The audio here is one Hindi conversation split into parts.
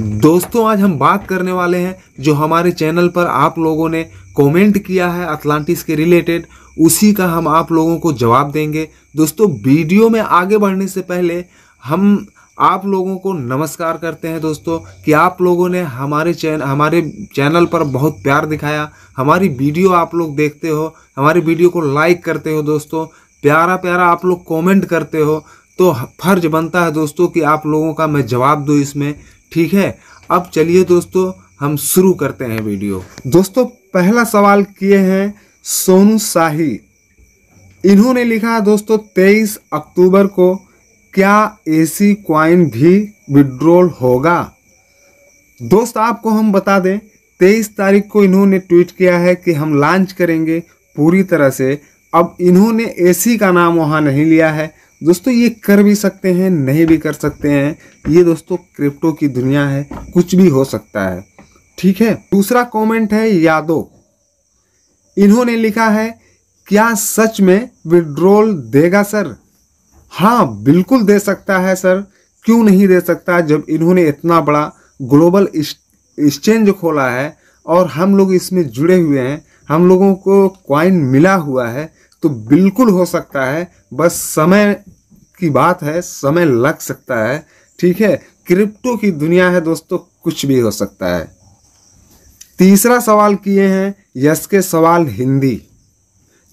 दोस्तों आज हम बात करने वाले हैं जो हमारे चैनल पर आप लोगों ने कमेंट किया है अटलांटिस के रिलेटेड उसी का हम आप लोगों को जवाब देंगे दोस्तों वीडियो में आगे बढ़ने से पहले हम आप लोगों को नमस्कार करते हैं दोस्तों कि आप लोगों ने हमारे चैन हमारे चैनल पर बहुत प्यार दिखाया हमारी वीडियो आप लोग देखते हो हमारी वीडियो को लाइक करते हो दोस्तों प्यारा प्यारा आप लोग कमेंट करते हो तो फर्ज बनता है दोस्तों कि आप लोगों का मैं जवाब दूँ इसमें ठीक है अब चलिए दोस्तों हम शुरू करते हैं वीडियो दोस्तों पहला सवाल किए हैं सोनू शाही इन्होंने लिखा दोस्तों तेईस अक्टूबर को क्या एसी क्वाइन भी विड्रोल होगा दोस्त आपको हम बता दें तेईस तारीख को इन्होंने ट्वीट किया है कि हम लॉन्च करेंगे पूरी तरह से अब इन्होंने एसी का नाम वहां नहीं लिया है दोस्तों ये कर भी सकते हैं नहीं भी कर सकते हैं ये दोस्तों क्रिप्टो की दुनिया है कुछ भी हो सकता है ठीक है दूसरा कमेंट है यादव इन्होंने लिखा है क्या सच में विड्रोल देगा सर हाँ बिल्कुल दे सकता है सर क्यों नहीं दे सकता जब इन्होंने इतना बड़ा ग्लोबल एक्सचेंज खोला है और हम लोग इसमें जुड़े हुए हैं हम लोगों को क्वाइन मिला हुआ है तो बिल्कुल हो सकता है बस समय की बात है समय लग सकता है ठीक है क्रिप्टो की दुनिया है दोस्तों कुछ भी हो सकता है तीसरा सवाल किए हैं यश के सवाल हिंदी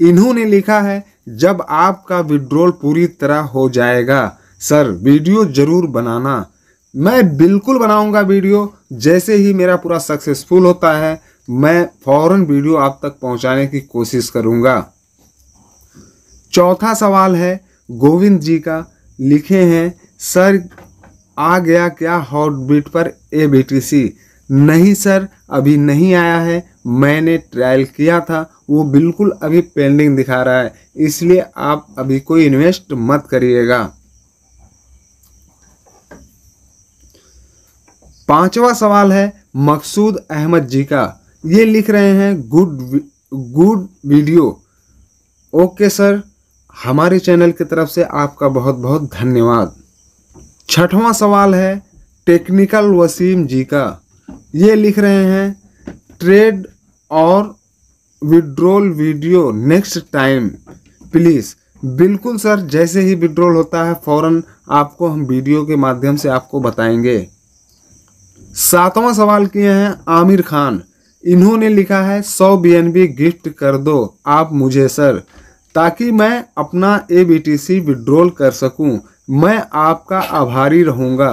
इन्होंने लिखा है जब आपका विड्रोल पूरी तरह हो जाएगा सर वीडियो जरूर बनाना मैं बिल्कुल बनाऊंगा वीडियो जैसे ही मेरा पूरा सक्सेसफुल होता है मैं फौरन वीडियो आप तक पहुंचाने की कोशिश करूंगा चौथा सवाल है गोविंद जी का लिखे हैं सर आ गया क्या हॉट बीट पर ए बी टी सी नहीं सर अभी नहीं आया है मैंने ट्रायल किया था वो बिल्कुल अभी पेंडिंग दिखा रहा है इसलिए आप अभी कोई इन्वेस्ट मत करिएगा पांचवा सवाल है मकसूद अहमद जी का ये लिख रहे हैं good good video okay sir हमारे चैनल की तरफ से आपका बहुत बहुत धन्यवाद छठवां सवाल है टेक्निकल वसीम जी का ये लिख रहे हैं ट्रेड और withdrawal video next time please बिल्कुल सर जैसे ही विड्रोल होता है फौरन आपको हम वीडियो के माध्यम से आपको बताएंगे सातवां सवाल किए हैं आमिर खान इन्होंने लिखा है सौ बी गिफ्ट कर दो आप मुझे सर ताकि मैं अपना A B T C withdrawal कर सकूं मैं आपका आभारी रहूंगा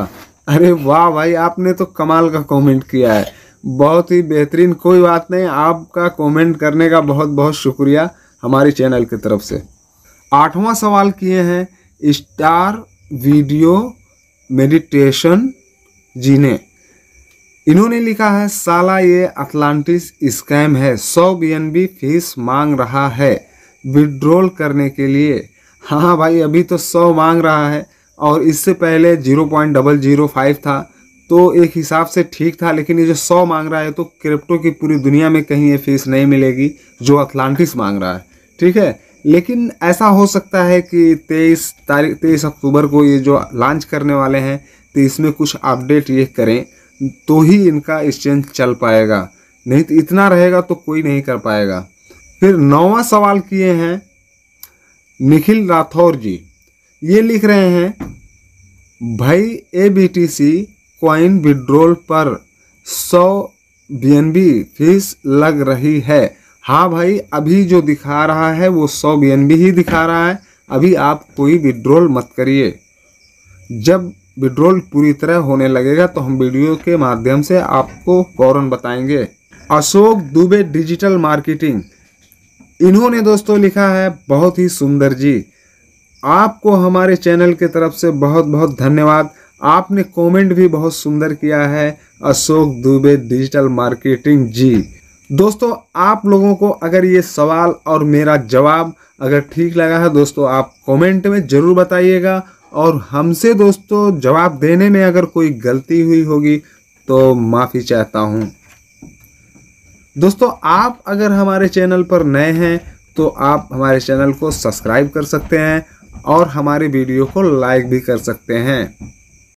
अरे वाह भाई आपने तो कमाल का कमेंट किया है बहुत ही बेहतरीन कोई बात नहीं आपका कमेंट करने का बहुत बहुत शुक्रिया हमारे चैनल की तरफ से आठवां सवाल किए हैं स्टार वीडियो मेडिटेशन जीने इन्होंने लिखा है साला ये अटलांटिस स्कैम है सौ बी फीस मांग रहा है विड्रॉल करने के लिए हाँ भाई अभी तो सौ मांग रहा है और इससे पहले zero point double zero five था तो एक हिसाब से ठीक था लेकिन ये जो सौ मांग रहा है तो क्रिप्टो की पूरी दुनिया में कहीं ये फीस नहीं मिलेगी जो अटलांटिस मांग रहा है ठीक है लेकिन ऐसा हो सकता है कि तेईस तारीख तेईस अक्टूबर को ये जो लॉन्च करने वाले हैं तो इसमें कुछ अपडेट ये करें तो ही इनका एक्सचेंज चल पाएगा नहीं तो इतना रहेगा तो कोई नहीं कर पाएगा फिर नौवा सवाल किए हैं निखिल राठौर जी ये लिख रहे हैं भाई A B T C coin withdrawal पर सौ बी एन बी फीस लग रही है हाँ भाई अभी जो दिखा रहा है वो सौ बी एन बी ही दिखा रहा है अभी आप कोई विड्रोल मत करिए जब विड्रोल पूरी तरह होने लगेगा तो हम वीडियो के माध्यम से आपको फौरन बताएंगे अशोक दुबे डिजिटल मार्केटिंग इन्होंने दोस्तों लिखा है बहुत ही सुंदर जी आपको हमारे चैनल के तरफ से बहुत बहुत धन्यवाद आपने कमेंट भी बहुत सुंदर किया है अशोक दुबे डिजिटल मार्केटिंग जी दोस्तों आप लोगों को अगर ये सवाल और मेरा जवाब अगर ठीक लगा है दोस्तों आप कमेंट में ज़रूर बताइएगा और हमसे दोस्तों जवाब देने में अगर कोई गलती हुई होगी तो माफ़ी चाहता हूँ दोस्तों आप अगर हमारे चैनल पर नए हैं तो आप हमारे चैनल को सब्सक्राइब कर सकते हैं और हमारे वीडियो को लाइक भी कर सकते हैं